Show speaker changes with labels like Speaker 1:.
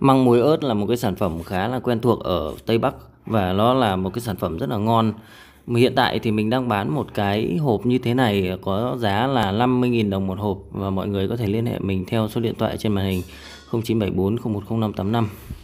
Speaker 1: măng muối ớt là một cái sản phẩm khá là quen thuộc ở Tây Bắc và nó là một cái sản phẩm rất là ngon hiện tại thì mình đang bán một cái hộp như thế này có giá là 50.000 đồng một hộp và mọi người có thể liên hệ mình theo số điện thoại trên màn hình 0974 010585